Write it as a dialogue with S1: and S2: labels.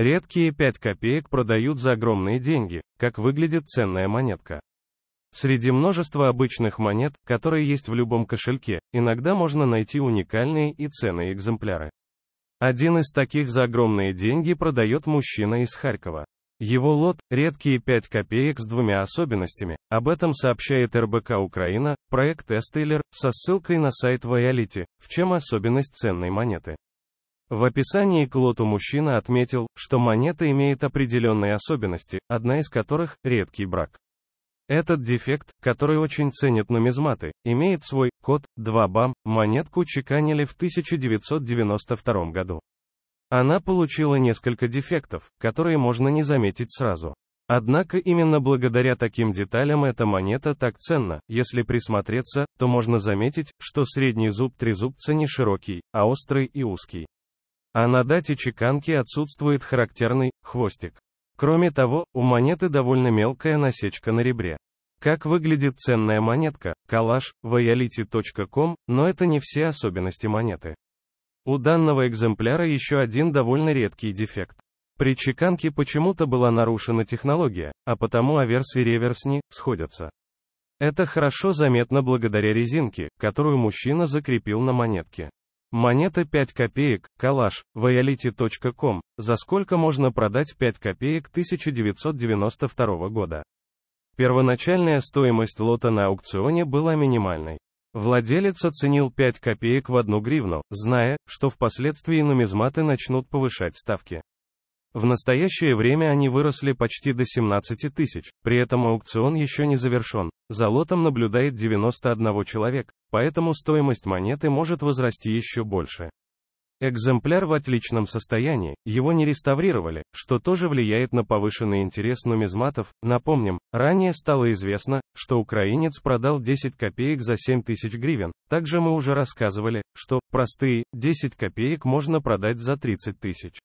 S1: Редкие 5 копеек продают за огромные деньги, как выглядит ценная монетка. Среди множества обычных монет, которые есть в любом кошельке, иногда можно найти уникальные и ценные экземпляры. Один из таких за огромные деньги продает мужчина из Харькова. Его лот – редкие 5 копеек с двумя особенностями. Об этом сообщает РБК Украина, проект Эстейлер, со ссылкой на сайт Viality, в чем особенность ценной монеты. В описании Клоту мужчина отметил, что монета имеет определенные особенности, одна из которых – редкий брак. Этот дефект, который очень ценят нумизматы, имеет свой код 2 бам, монетку чеканили в 1992 году. Она получила несколько дефектов, которые можно не заметить сразу. Однако именно благодаря таким деталям эта монета так ценна, если присмотреться, то можно заметить, что средний зуб трезубца не широкий, а острый и узкий а на дате чеканки отсутствует характерный хвостик. Кроме того, у монеты довольно мелкая насечка на ребре. Как выглядит ценная монетка, коллаж, voyality.com, но это не все особенности монеты. У данного экземпляра еще один довольно редкий дефект. При чеканке почему-то была нарушена технология, а потому аверс и реверс не сходятся. Это хорошо заметно благодаря резинке, которую мужчина закрепил на монетке. Монета 5 копеек, коллаж, reality.com, за сколько можно продать 5 копеек 1992 года. Первоначальная стоимость лота на аукционе была минимальной. Владелец оценил 5 копеек в одну гривну, зная, что впоследствии нумизматы начнут повышать ставки. В настоящее время они выросли почти до 17 тысяч, при этом аукцион еще не завершен, за лотом наблюдает 91 человек, поэтому стоимость монеты может возрасти еще больше. Экземпляр в отличном состоянии, его не реставрировали, что тоже влияет на повышенный интерес нумизматов. Напомним, ранее стало известно, что украинец продал 10 копеек за 7 тысяч гривен. Также мы уже рассказывали, что простые 10 копеек можно продать за 30 тысяч.